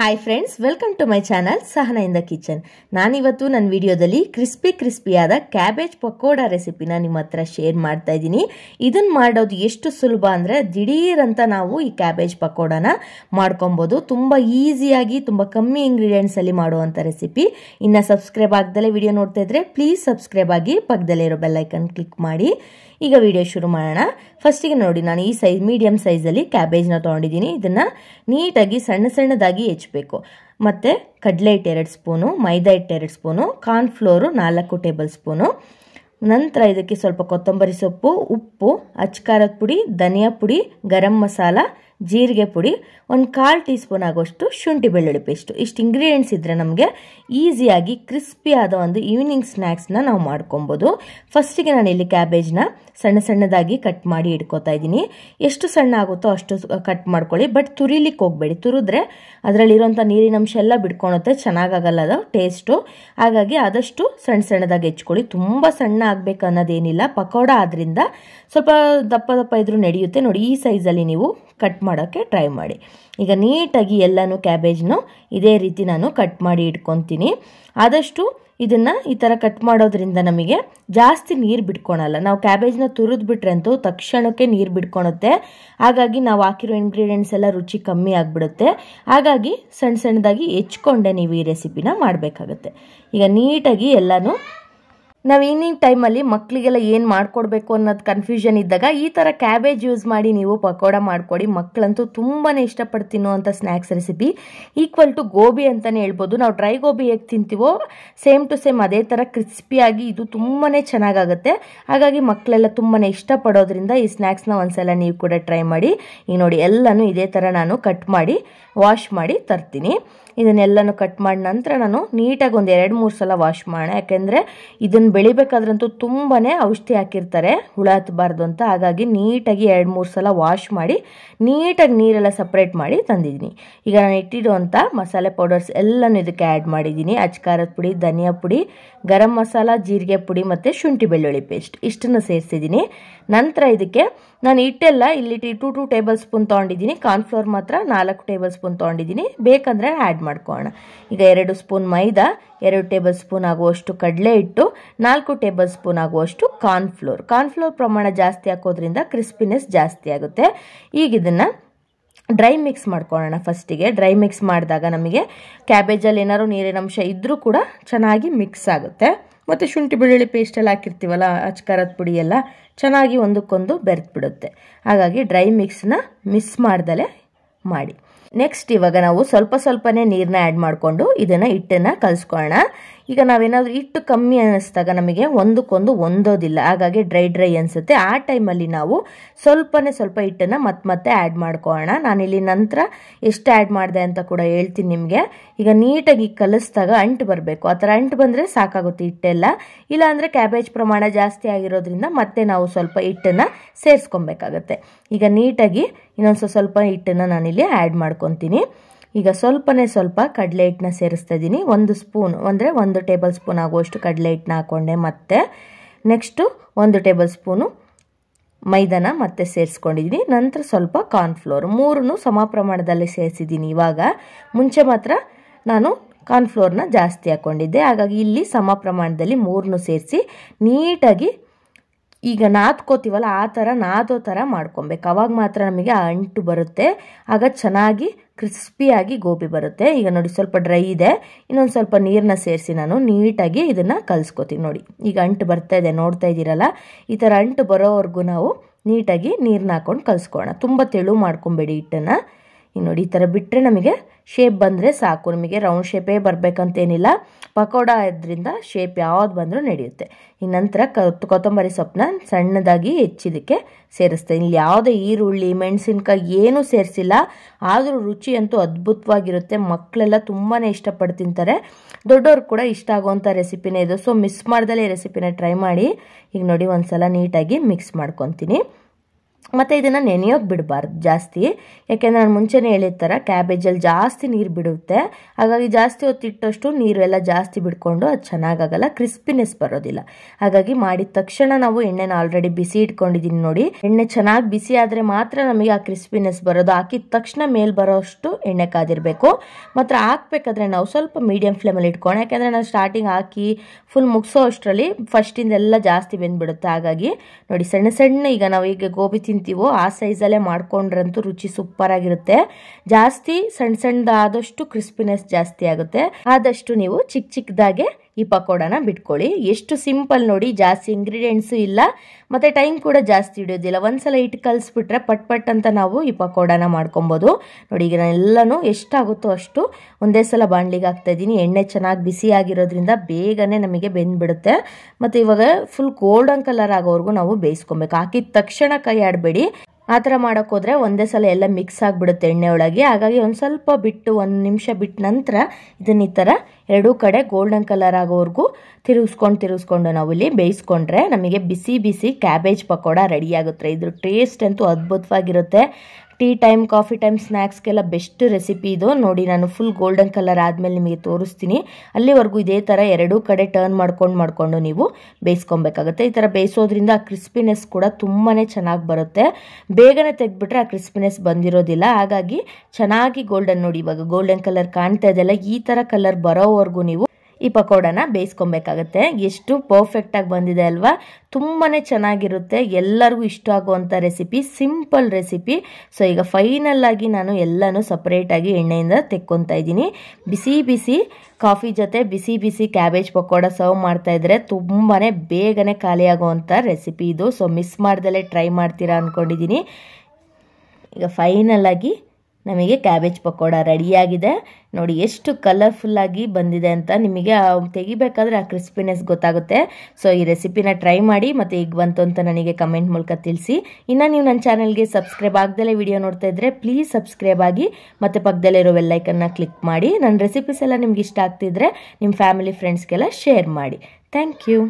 hi friends welcome to my channel Sahana ಇಂದ kitchen ನಾನಿವತ್ತು ನನ್ನ ವಿಡಿಯೋದಲ್ಲಿ ಕ್ರಿಸ್ಪಿ ಕ್ರಿಸ್ಪಿಯಾದ ಕ್ಯಾಬೇಜ್ ಪಕೋಡಾ ರೆಸಿಪಿನ ನಿಮ್ಮ ಹತ್ರ ಶೇರ್ ಮಾಡ್ತಾ ಇದ್ದೀನಿ ಇದನ್ನು ಮಾಡೋದು ಎಷ್ಟು ಸುಲಭ ಅಂದರೆ ದಿಢೀರಂತ ನಾವು ಈ ಕ್ಯಾಬೇಜ್ ಪಕೋಡಾನ ಮಾಡ್ಕೊಬೋದು ತುಂಬ ಈಸಿಯಾಗಿ ತುಂಬ ಕಮ್ಮಿ ಇಂಗ್ರೀಡಿಯೆಂಟ್ಸಲ್ಲಿ ಮಾಡುವಂಥ ರೆಸಿಪಿ ಇನ್ನು ಸಬ್ಸ್ಕ್ರೈಬ್ ಆಗ್ದಲೇ ವಿಡಿಯೋ ನೋಡ್ತಾ ಇದ್ರೆ ಪ್ಲೀಸ್ ಸಬ್ಸ್ಕ್ರೈಬ್ ಆಗಿ ಪಕ್ಕದಲ್ಲೇ ಇರೋ ಬೆಲ್ಲೈಕನ್ ಕ್ಲಿಕ್ ಮಾಡಿ ಈಗ ವಿಡಿಯೋ ಶುರು ಮಾಡೋಣ ಫಸ್ಟಿಗೆ ನೋಡಿ ನಾನು ಈ ಸೈಜ್ ಮೀಡಿಯಂ ಸೈಜಲ್ಲಿ ಕ್ಯಾಬೇಜ್ನ ತೊಗೊಂಡಿದ್ದೀನಿ ಇದನ್ನು ನೀಟಾಗಿ ಸಣ್ಣ ಸಣ್ಣದಾಗಿ ಹೆಚ್ಚಬೇಕು ಮತ್ತು ಕಡಲೆ ಹಿಟ್ಟು ಎರಡು ಸ್ಪೂನು ಮೈದಾ ಹಿಟ್ಟು ಎರಡು ಸ್ಪೂನು ಕಾರ್ನ್ಫ್ಲೋರು ನಾಲ್ಕು ಟೇಬಲ್ ಸ್ಪೂನು ನಂತರ ಇದಕ್ಕೆ ಸ್ವಲ್ಪ ಕೊತ್ತಂಬರಿ ಸೊಪ್ಪು ಉಪ್ಪು ಅಚ್ಚಕಾರದ ಪುಡಿ ಧನಿಯಾ ಪುಡಿ ಗರಂ ಮಸಾಲ ಜೀರಿಗೆ ಪುಡಿ ಒಂದು ಕಾಲು ಟೀ ಸ್ಪೂನ್ ಆಗೋಷ್ಟು ಶುಂಠಿ ಬೆಳ್ಳುಳ್ಳಿ ಪೇಸ್ಟು ಇಷ್ಟು ಇಂಗ್ರೀಡಿಯೆಂಟ್ಸ್ ಇದ್ದರೆ ನಮಗೆ ಈಸಿಯಾಗಿ ಕ್ರಿಸ್ಪಿಯಾದ ಒಂದು ಈವ್ನಿಂಗ್ ಸ್ನ್ಯಾಕ್ಸ್ನ ನಾವು ಮಾಡ್ಕೊಬೋದು ಫಸ್ಟಿಗೆ ಇಲ್ಲಿ ಕ್ಯಾಬೇಜ್ನ ಸಣ್ಣ ಸಣ್ಣದಾಗಿ ಕಟ್ ಮಾಡಿ ಇಟ್ಕೋತಾ ಇದ್ದೀನಿ ಎಷ್ಟು ಸಣ್ಣ ಆಗುತ್ತೋ ಅಷ್ಟು ಕಟ್ ಮಾಡ್ಕೊಳ್ಳಿ ಬಟ್ ತುರಿಲಿಕ್ಕೆ ಹೋಗಬೇಡಿ ತುರಿದ್ರೆ ಅದರಲ್ಲಿರೋಂಥ ನೀರಿನ ಅಂಶ ಎಲ್ಲ ಬಿಡ್ಕೊಳುತ್ತೆ ಚೆನ್ನಾಗಾಗಲ್ಲ ಅದು ಟೇಸ್ಟು ಹಾಗಾಗಿ ಆದಷ್ಟು ಸಣ್ಣ ಸಣ್ಣದಾಗಿ ಹೆಚ್ಕೊಳ್ಳಿ ತುಂಬ ಸಣ್ಣ ಆಗಬೇಕು ಅನ್ನೋದೇನಿಲ್ಲ ಪಕೋಡ ಆದ್ದರಿಂದ ಸ್ವಲ್ಪ ದಪ್ಪ ದಪ್ಪ ಇದ್ರೂ ನಡೆಯುತ್ತೆ ನೋಡಿ ಈ ಸೈಜಲ್ಲಿ ನೀವು ಕಟ್ ಮಾಡೋಕ್ಕೆ ಟ್ರೈ ಮಾಡಿ ಈಗ ನೀಟಾಗಿ ಎಲ್ಲನೂ ಕ್ಯಾಬೇಜ್ನು ಇದೇ ರೀತಿ ನಾನು ಕಟ್ ಮಾಡಿ ಇಟ್ಕೊತೀನಿ ಆದಷ್ಟು ಇದನ್ನು ಈ ಥರ ಕಟ್ ಮಾಡೋದ್ರಿಂದ ನಮಗೆ ಜಾಸ್ತಿ ನೀರು ಬಿಟ್ಕೊಳಲ್ಲ ನಾವು ಕ್ಯಾಬೇಜ್ನ ತುರಿದ್ಬಿಟ್ರೆ ಅಂತೂ ತಕ್ಷಣಕ್ಕೆ ನೀರು ಬಿಟ್ಕೊಳುತ್ತೆ ಹಾಗಾಗಿ ನಾವು ಹಾಕಿರೋ ಇಂಗ್ರೀಡಿಯೆಂಟ್ಸ್ ಎಲ್ಲ ರುಚಿ ಕಮ್ಮಿ ಆಗಿಬಿಡುತ್ತೆ ಹಾಗಾಗಿ ಸಣ್ಣ ಸಣ್ಣದಾಗಿ ಹೆಚ್ಕೊಂಡೆ ನೀವು ಈ ರೆಸಿಪಿನ ಮಾಡಬೇಕಾಗುತ್ತೆ ಈಗ ನೀಟಾಗಿ ಎಲ್ಲನೂ ನಾವು ಈವ್ನಿಂಗ್ ಟೈಮಲ್ಲಿ ಮಕ್ಕಳಿಗೆಲ್ಲ ಏನು ಮಾಡಿಕೊಡ್ಬೇಕು ಅನ್ನೋದು ಕನ್ಫ್ಯೂಷನ್ ಇದ್ದಾಗ ಈ ಥರ ಕ್ಯಾಬೇಜ್ ಯೂಸ್ ಮಾಡಿ ನೀವು ಪಕೋಡ ಮಾಡಿಕೊಡಿ ಮಕ್ಕಳಂತೂ ತುಂಬಾ ಇಷ್ಟಪಟ್ಟು ತಿನ್ನುವಂಥ snacks recipe equal to gobi ಅಂತಲೇ ಹೇಳ್ಬೋದು ನಾವು ಡ್ರೈ ಗೋಬಿ ಹೇಗೆ ತಿಂತೀವೋ ಸೇಮ್ ಟು ಸೇಮ್ ಅದೇ ಥರ ಕ್ರಿಸ್ಪಿಯಾಗಿ ಇದು ತುಂಬಾ ಚೆನ್ನಾಗಾಗುತ್ತೆ ಹಾಗಾಗಿ ಮಕ್ಕಳೆಲ್ಲ ತುಂಬಾ ಇಷ್ಟಪಡೋದ್ರಿಂದ ಈ ಸ್ನ್ಯಾಕ್ಸ್ನ ಒಂದ್ಸಲ ನೀವು ಕೂಡ ಟ್ರೈ ಮಾಡಿ ಈಗ ನೋಡಿ ಎಲ್ಲನೂ ಇದೇ ಥರ ನಾನು ಕಟ್ ಮಾಡಿ ವಾಶ್ ಮಾಡಿ ತರ್ತೀನಿ ಇದನ್ನೆಲ್ಲನೂ ಕಟ್ ಮಾಡಿದ ನಂತರ ನಾನು ನೀಟಾಗಿ ಒಂದು ಎರಡು ಮೂರು ಸಲ ವಾಶ್ ಮಾಡೋಣ ಯಾಕೆಂದರೆ ಇದನ್ನು ಇದನ್ನು ಬೆಳಿಬೇಕಾದ್ರಂತೂ ತುಂಬಾ ಔಷಧಿ ಹಾಕಿರ್ತಾರೆ ಹುಳ ಹತ್ತಬಾರ್ದು ಅಂತ ಹಾಗಾಗಿ ನೀಟಾಗಿ ಎರಡು ಮೂರು ಸಲ ವಾಶ್ ಮಾಡಿ ನೀಟಾಗಿ ನೀರೆಲ್ಲ ಸಪ್ರೇಟ್ ಮಾಡಿ ತಂದಿದ್ದೀನಿ ಈಗ ನಾನು ಇಟ್ಟಿರುವಂಥ ಮಸಾಲೆ ಪೌಡರ್ಸ್ ಎಲ್ಲನೂ ಇದಕ್ಕೆ ಆ್ಯಡ್ ಮಾಡಿದ್ದೀನಿ ಅಚ್ಕಾರದ ಪುಡಿ ಧನಿಯಾ ಪುಡಿ ಗರಂ ಮಸಾಲ ಜೀರಿಗೆ ಪುಡಿ ಮತ್ತು ಶುಂಠಿ ಬೆಳ್ಳುಳ್ಳಿ ಪೇಸ್ಟ್ ಇಷ್ಟನ್ನು ಸೇರಿಸಿದ್ದೀನಿ ನಂತರ ಇದಕ್ಕೆ ನಾನು ಇಟ್ಟೆಲ್ಲ ಇಲ್ಲಿ ಟೂ ಟು ಟೇಬಲ್ ಸ್ಪೂನ್ ತೊಗೊಂಡಿದ್ದೀನಿ ಕಾರ್ನ್ಫ್ಲೋರ್ ಮಾತ್ರ ನಾಲ್ಕು ಟೇಬಲ್ ಸ್ಪೂನ್ ತೊಗೊಂಡಿದ್ದೀನಿ ಬೇಕಂದರೆ ಆ್ಯಡ್ ಮಾಡ್ಕೊಳ್ಳೋಣ ಈಗ ಎರಡು ಸ್ಪೂನ್ ಮೈದಾ ಎರಡು ಟೇಬಲ್ ಸ್ಪೂನ್ ಆಗುವಷ್ಟು ಕಡಲೆ ಇಟ್ಟು ನಾಲ್ಕು ಟೇಬಲ್ ಸ್ಪೂನ್ ಆಗುವಷ್ಟು ಕಾರ್ನ್ಫ್ಲೋರ್ ಕಾರ್ನ್ಫ್ಲೋರ್ ಪ್ರಮಾಣ ಜಾಸ್ತಿ ಹಾಕೋದ್ರಿಂದ ಕ್ರಿಸ್ಪಿನೆಸ್ ಜಾಸ್ತಿ ಆಗುತ್ತೆ ಈಗ ಇದನ್ನು ಡ್ರೈ ಮಿಕ್ಸ್ ಮಾಡ್ಕೊಳ್ಳೋಣ ಫಸ್ಟಿಗೆ ಡ್ರೈ ಮಿಕ್ಸ್ ಮಾಡಿದಾಗ ನಮಗೆ ಕ್ಯಾಬೇಜಲ್ಲಿ ಏನಾದ್ರು ಅಂಶ ಇದ್ದರೂ ಕೂಡ ಚೆನ್ನಾಗಿ ಮಿಕ್ಸ್ ಆಗುತ್ತೆ ಮತ್ತು ಶುಂಠಿ ಬೆಳ್ಳುಳ್ಳಿ ಪೇಸ್ಟೆಲ್ಲ ಹಾಕಿರ್ತೀವಲ್ಲ ಅಚ್ಕಾರದ ಪುಡಿ ಎಲ್ಲ ಚೆನ್ನಾಗಿ ಒಂದಕ್ಕೊಂದು ಬಿಡುತ್ತೆ ಹಾಗಾಗಿ ಡ್ರೈ ಮಿಕ್ಸ್ನ ಮಿಸ್ ಮಾಡ್ದಲೇ ಮಾಡಿ ನೆಕ್ಸ್ಟ್ ಇವಾಗ ನಾವು ಸ್ವಲ್ಪ ಸ್ವಲ್ಪನೇ ನೀರನ್ನ ಆ್ಯಡ್ ಮಾಡಿಕೊಂಡು ಇದನ್ನು ಹಿಟ್ಟನ್ನು ಕಲಿಸ್ಕೊಳ್ಳೋಣ ಈಗ ನಾವೇನಾದರೂ ಹಿಟ್ಟು ಕಮ್ಮಿ ಅನ್ನಿಸ್ದಾಗ ನಮಗೆ ಒಂದಕ್ಕೊಂದು ಒಂದೋದಿಲ್ಲ ಹಾಗಾಗಿ ಡ್ರೈ ಡ್ರೈ ಅನಿಸುತ್ತೆ ಆ ಟೈಮಲ್ಲಿ ನಾವು ಸ್ವಲ್ಪನೇ ಸ್ವಲ್ಪ ಹಿಟ್ಟನ್ನು ಮತ್ತೆ ಮತ್ತೆ ಆ್ಯಡ್ ಮಾಡ್ಕೊಳ್ಳೋಣ ನಾನಿಲ್ಲಿ ನಂತರ ಎಷ್ಟು ಆ್ಯಡ್ ಮಾಡಿದೆ ಅಂತ ಕೂಡ ಹೇಳ್ತೀನಿ ನಿಮಗೆ ಈಗ ನೀಟಾಗಿ ಕಲಿಸ್ದಾಗ ಅಂಟು ಬರಬೇಕು ಆ ಥರ ಅಂಟು ಬಂದರೆ ಸಾಕಾಗುತ್ತೆ ಹಿಟ್ಟೆಲ್ಲ ಇಲ್ಲಾಂದರೆ ಕ್ಯಾಬೇಜ್ ಪ್ರಮಾಣ ಜಾಸ್ತಿ ಆಗಿರೋದ್ರಿಂದ ಮತ್ತೆ ನಾವು ಸ್ವಲ್ಪ ಹಿಟ್ಟನ್ನು ಸೇರಿಸ್ಕೊಬೇಕಾಗತ್ತೆ ಈಗ ನೀಟಾಗಿ ಇನ್ನೊಂದು ಸ್ವಲ್ಪ ಹಿಟ್ಟನ್ನು ನಾನಿಲ್ಲಿ ಆ್ಯಡ್ ಮಾಡ್ಕೊತೀನಿ ಈಗ ಸ್ವಲ್ಪನೇ ಸ್ವಲ್ಪ ಕಡಲೆ ಹಿಟ್ಟನ್ನ ಸೇರಿಸ್ತಾ ಇದ್ದೀನಿ ಒಂದು ಸ್ಪೂನ್ ಅಂದರೆ ಒಂದು ಟೇಬಲ್ ಸ್ಪೂನ್ ಆಗುವಷ್ಟು ಕಡಲೆ ಹಿಟ್ಟನ್ನ ಹಾಕ್ಕೊಂಡೆ ಮತ್ತು ನೆಕ್ಸ್ಟು ಒಂದು ಟೇಬಲ್ ಸ್ಪೂನು ಮೈದಾನ ಮತ್ತೆ ಸೇರಿಸ್ಕೊಂಡಿದ್ದೀನಿ ನಂತರ ಸ್ವಲ್ಪ ಕಾರ್ನ್ಫ್ಲೋರ್ ಮೂರನ್ನು ಸಮ ಪ್ರಮಾಣದಲ್ಲಿ ಸೇರಿಸಿದ್ದೀನಿ ಇವಾಗ ಮುಂಚೆ ಮಾತ್ರ ನಾನು ಕಾರ್ನ್ಫ್ಲೋರ್ನ ಜಾಸ್ತಿ ಹಾಕ್ಕೊಂಡಿದ್ದೆ ಹಾಗಾಗಿ ಇಲ್ಲಿ ಸಮ ಪ್ರಮಾಣದಲ್ಲಿ ಮೂರನ್ನು ಸೇರಿಸಿ ನೀಟಾಗಿ ಈಗ ನಾದ್ಕೋತೀವಲ್ಲ ಆ ಥರ ನಾದೋ ಥರ ಮಾಡ್ಕೊಬೇಕು ಅವಾಗ ಮಾತ್ರ ನಮಗೆ ಆ ಅಂಟು ಬರುತ್ತೆ ಆಗ ಚೆನ್ನಾಗಿ ಕ್ರಿಸ್ಪಿಯಾಗಿ ಗೋಬಿ ಬರುತ್ತೆ ಈಗ ನೋಡಿ ಸ್ವಲ್ಪ ಡ್ರೈ ಇದೆ ಇನ್ನೊಂದು ಸ್ವಲ್ಪ ನೀರನ್ನ ಸೇರಿಸಿ ನಾನು ನೀಟಾಗಿ ಇದನ್ನು ಕಲಿಸ್ಕೋತೀನಿ ನೋಡಿ ಈಗ ಅಂಟು ಬರ್ತಾ ಇದೆ ನೋಡ್ತಾ ಇದ್ದೀರಲ್ಲ ಈ ಥರ ಅಂಟು ಬರೋವರೆಗೂ ನಾವು ನೀಟಾಗಿ ನೀರನ್ನ ಹಾಕ್ಕೊಂಡು ಕಲಿಸ್ಕೋಣ ತುಂಬ ತೆಳು ಮಾಡ್ಕೊಬೇಡಿ ಹಿಟ್ಟನ್ನು ಈಗ ನೋಡಿ ಈ ಥರ ಬಿಟ್ಟರೆ ನಮಗೆ ಶೇಪ್ ಬಂದರೆ ಸಾಕು ನಮಗೆ ರೌಂಡ್ ಶೇಪೇ ಬರಬೇಕಂತೇನಿಲ್ಲ ಪಕೋಡ ಇದರಿಂದ ಶೇಪ್ ಯಾವ್ದು ಬಂದರೂ ನಡೆಯುತ್ತೆ ಇನ್ನು ನಂತರ ಕೊತ್ತಂಬರಿ ಸೊಪ್ಪನ್ನ ಸಣ್ಣದಾಗಿ ಹೆಚ್ಚಿದಕ್ಕೆ ಸೇರಿಸ್ತೇನೆ ಇಲ್ಲಿ ಯಾವುದೇ ಈರುಳ್ಳಿ ಮೆಣಸಿನ್ಕಾಯಿ ಏನೂ ಸೇರಿಸಿಲ್ಲ ಆದರೂ ರುಚಿ ಅಂತೂ ಅದ್ಭುತವಾಗಿರುತ್ತೆ ಮಕ್ಕಳೆಲ್ಲ ತುಂಬಾ ಇಷ್ಟಪಟ್ಟು ತಿಂತಾರೆ ದೊಡ್ಡವ್ರು ಕೂಡ ಇಷ್ಟ ಆಗುವಂಥ ರೆಸಿಪಿನೇ ಇದು ಸೊ ಮಿಸ್ ಮಾಡ್ದಲೇ ಈ ರೆಸಿಪಿನ ಟ್ರೈ ಮಾಡಿ ಈಗ ನೋಡಿ ಒಂದು ಸಲ ನೀಟಾಗಿ ಮಿಕ್ಸ್ ಮಾಡ್ಕೊತೀನಿ ಮತ್ತು ಇದನ್ನು ನೆನೆಯೋಕೆ ಬಿಡಬಾರ್ದು ಜಾಸ್ತಿ ಯಾಕೆಂದರೆ ನಾನು ಮುಂಚೆನೇ ಹೇಳಿದ ಥರ ಕ್ಯಾಬೇಜಲ್ಲಿ ಜಾಸ್ತಿ ನೀರು ಬಿಡುತ್ತೆ ಹಾಗಾಗಿ ಜಾಸ್ತಿ ಹೊತ್ತಿಟ್ಟಷ್ಟು ನೀರೆಲ್ಲ ಜಾಸ್ತಿ ಬಿಡ್ಕೊಂಡು ಅದು ಚೆನ್ನಾಗಾಗಲ್ಲ ಕ್ರಿಸ್ಪಿನೆಸ್ ಬರೋದಿಲ್ಲ ಹಾಗಾಗಿ ಮಾಡಿದ ತಕ್ಷಣ ನಾವು ಎಣ್ಣೆನ ಆಲ್ರೆಡಿ ಬಿಸಿ ಇಟ್ಕೊಂಡಿದ್ದೀನಿ ನೋಡಿ ಎಣ್ಣೆ ಚೆನ್ನಾಗಿ ಬಿಸಿ ಆದರೆ ಮಾತ್ರ ನಮಗೆ ಆ ಕ್ರಿಸ್ಪಿನೆಸ್ ಬರೋದು ಹಾಕಿದ ತಕ್ಷಣ ಮೇಲೆ ಅಷ್ಟು ಎಣ್ಣೆ ಕಾದಿರಬೇಕು ಮಾತ್ರ ಹಾಕ್ಬೇಕಾದ್ರೆ ನಾವು ಸ್ವಲ್ಪ ಮೀಡಿಯಂ ಫ್ಲೇಮಲ್ಲಿ ಇಟ್ಕೊಂಡು ಯಾಕೆಂದರೆ ನಾವು ಸ್ಟಾರ್ಟಿಂಗ್ ಹಾಕಿ ಫುಲ್ ಮುಗಿಸೋ ಅಷ್ಟರಲ್ಲಿ ಫಸ್ಟಿಂದೆಲ್ಲ ಜಾಸ್ತಿ ಬೆಂದ್ಬಿಡುತ್ತೆ ಹಾಗಾಗಿ ನೋಡಿ ಸಣ್ಣ ಸಣ್ಣ ಈಗ ನಾವು ಈಗ ಗೋಬಿ ತಿಂತೀವೋ ಆ ಸೈಜಲ್ಲೇ ಮಾಡ್ಕೊಂಡ್ರಂತೂ ರುಚಿ ಸೂಪರ್ ಆಗಿರುತ್ತೆ ಜಾಸ್ತಿ ಸಣ್ಣ ಸಣ್ಣದಾದಷ್ಟು ಕ್ರಿಸ್ಪಿನೆಸ್ ಜಾಸ್ತಿ ಆಗುತ್ತೆ ಆದಷ್ಟು ನೀವು ಚಿಕ್ಕ ಚಿಕ್ಕದಾಗೆ ಈ ಪಕೋಡನ ಬಿಟ್ಕೊಳ್ಳಿ ಎಷ್ಟು ಸಿಂಪಲ್ ನೋಡಿ ಜಾಸ್ತಿ ಇಂಗ್ರೀಡಿಯೆಂಟ್ಸು ಇಲ್ಲ ಮತ್ತು ಟೈಮ್ ಕೂಡ ಜಾಸ್ತಿ ಹಿಡಿಯೋದಿಲ್ಲ ಒಂದು ಸಲ ಇಟ್ಟು ಕಲಿಸ್ಬಿಟ್ರೆ ಪಟ್ ಪಟ್ ಅಂತ ನಾವು ಈ ಪಕೋಡನ ಮಾಡ್ಕೊಬೋದು ನೋಡಿ ಈಗ ನಾನೆಲ್ಲನೂ ಎಷ್ಟಾಗುತ್ತೋ ಅಷ್ಟು ಒಂದೇ ಸಲ ಹಾಕ್ತಾ ಇದ್ದೀನಿ ಎಣ್ಣೆ ಚೆನ್ನಾಗಿ ಬಿಸಿ ಆಗಿರೋದ್ರಿಂದ ಬೇಗನೆ ನಮಗೆ ಬೆಂದ್ಬಿಡುತ್ತೆ ಮತ್ತು ಇವಾಗ ಫುಲ್ ಗೋಲ್ಡನ್ ಕಲರ್ ಆಗೋವರೆಗೂ ನಾವು ಬೇಯಿಸ್ಕೊಬೇಕು ಹಾಕಿದ ತಕ್ಷಣ ಕೈ ಆಡಬೇಡಿ ಆ ಥರ ಮಾಡೋಕ್ಕೋದ್ರೆ ಒಂದೇ ಸಲ ಎಲ್ಲ ಮಿಕ್ಸ್ ಆಗಿಬಿಡುತ್ತೆ ಎಣ್ಣೆ ಒಳಗೆ ಹಾಗಾಗಿ ಒಂದು ಸ್ವಲ್ಪ ಬಿಟ್ಟು ಒಂದು ನಿಮಿಷ ಬಿಟ್ಟ ನಂತರ ಇದನ್ನ ಈ ಥರ ಎರಡೂ ಕಡೆ ಗೋಲ್ಡನ್ ಕಲರ್ ಆಗೋವರೆಗೂ ತಿರುಗಿಸ್ಕೊಂಡು ತಿರುಗಿಸ್ಕೊಂಡು ನಾವು ಇಲ್ಲಿ ಬೇಯಿಸ್ಕೊಂಡ್ರೆ ನಮಗೆ ಬಿಸಿ ಬಿಸಿ ಕ್ಯಾಬೇಜ್ ಪಕೋಡ ರೆಡಿ ಆಗುತ್ತೆ ಇದ್ರ ಟೇಸ್ಟ್ ಅಂತೂ ಅದ್ಭುತವಾಗಿರುತ್ತೆ ಟೀ ಟೈಮ್ ಕಾಫಿ ಟೈಮ್ ಸ್ನ್ಯಾಕ್ಸ್ಗೆಲ್ಲ ಬೆಸ್ಟ್ ರೆಸಿಪಿ ಇದು ನೋಡಿ ನಾನು ಫುಲ್ ಗೋಲ್ಡನ್ ಕಲರ್ ಆದಮೇಲೆ ನಿಮಗೆ ತೋರಿಸ್ತೀನಿ ಅಲ್ಲಿವರೆಗೂ ಇದೇ ಥರ ಎರಡೂ ಕಡೆ ಟರ್ನ್ ಮಾಡ್ಕೊಂಡು ಮಾಡಿಕೊಂಡು ನೀವು ಬೇಯಿಸ್ಕೊಬೇಕಾಗುತ್ತೆ ಈ ಥರ ಬೇಯಿಸೋದ್ರಿಂದ ಆ ಕ್ರಿಸ್ಪಿನೆಸ್ ಕೂಡ ತುಂಬಾ ಚೆನ್ನಾಗಿ ಬರುತ್ತೆ ಬೇಗನೆ ತೆಗೆದ್ಬಿಟ್ರೆ ಆ ಕ್ರಿಸ್ಪಿನೆಸ್ ಬಂದಿರೋದಿಲ್ಲ ಹಾಗಾಗಿ ಚೆನ್ನಾಗಿ ಗೋಲ್ಡನ್ ನೋಡಿ ಇವಾಗ ಗೋಲ್ಡನ್ ಕಲರ್ ಕಾಣ್ತಾ ಇದೆಯಲ್ಲ ಈ ಥರ ಕಲರ್ ಬರೋವರೆಗೂ ನೀವು ಈ ಪಕೋಡನ ಬೇಯಿಸ್ಕೊಬೇಕಾಗತ್ತೆ ಎಷ್ಟು ಪರ್ಫೆಕ್ಟಾಗಿ ಬಂದಿದೆ ಅಲ್ವಾ ತುಂಬಾ ಚೆನ್ನಾಗಿರುತ್ತೆ ಎಲ್ಲರಿಗೂ ಇಷ್ಟ ಆಗುವಂಥ ರೆಸಿಪಿ ಸಿಂಪಲ್ ರೆಸಿಪಿ ಸೊ ಈಗ ಫೈನಲ್ ಆಗಿ ನಾನು ಎಲ್ಲನೂ ಸಪ್ರೇಟಾಗಿ ಎಣ್ಣೆಯಿಂದ ತೆಕ್ಕೊತಾ ಇದ್ದೀನಿ ಬಿಸಿ ಬಿಸಿ ಕಾಫಿ ಜೊತೆ ಬಿಸಿ ಬಿಸಿ ಕ್ಯಾಬೇಜ್ ಪಕೋಡ ಸರ್ವ್ ಮಾಡ್ತಾ ಇದ್ರೆ ತುಂಬಾ ಬೇಗನೆ ಖಾಲಿಯಾಗುವಂಥ ರೆಸಿಪಿ ಇದು ಸೊ ಮಿಸ್ ಮಾಡ್ದಲೇ ಟ್ರೈ ಮಾಡ್ತೀರಾ ಅಂದ್ಕೊಂಡಿದ್ದೀನಿ ಈಗ ಫೈನಲ್ ಆಗಿ ನಮಗೆ ಕ್ಯಾಬೇಜ್ ಪಕೋಡ ರೆಡಿಯಾಗಿದೆ ನೋಡಿ ಎಷ್ಟು ಕಲರ್ಫುಲ್ಲಾಗಿ ಬಂದಿದೆ ಅಂತ ನಿಮಗೆ ತೆಗಿಬೇಕಾದ್ರೆ ಆ ಕ್ರಿಸ್ಪಿನೆಸ್ ಗೊತ್ತಾಗುತ್ತೆ ಸೊ ಈ ರೆಸಿಪಿನ ಟ್ರೈ ಮಾಡಿ ಮತ್ತು ಈಗ ಬಂತು ಅಂತ ನನಗೆ ಕಮೆಂಟ್ ಮೂಲಕ ತಿಳಿಸಿ ಇನ್ನು ನೀವು ನನ್ನ ಚಾನಲ್ಗೆ ಸಬ್ಸ್ಕ್ರೈಬ್ ಆಗದಲ್ಲೇ ವಿಡಿಯೋ ನೋಡ್ತಾ ಇದ್ದರೆ ಪ್ಲೀಸ್ ಸಬ್ಸ್ಕ್ರೈಬ್ ಆಗಿ ಮತ್ತು ಪಕ್ಕದಲ್ಲಿರೋ ವೆಲ್ಲೈಕನ್ನ ಕ್ಲಿಕ್ ಮಾಡಿ ನನ್ನ ರೆಸಿಪೀಸ್ ಎಲ್ಲ ನಿಮ್ಗೆ ಇಷ್ಟ ಆಗ್ತಿದ್ರೆ ನಿಮ್ಮ ಫ್ಯಾಮಿಲಿ ಫ್ರೆಂಡ್ಸ್ಗೆಲ್ಲ ಶೇರ್ ಮಾಡಿ ಥ್ಯಾಂಕ್ ಯು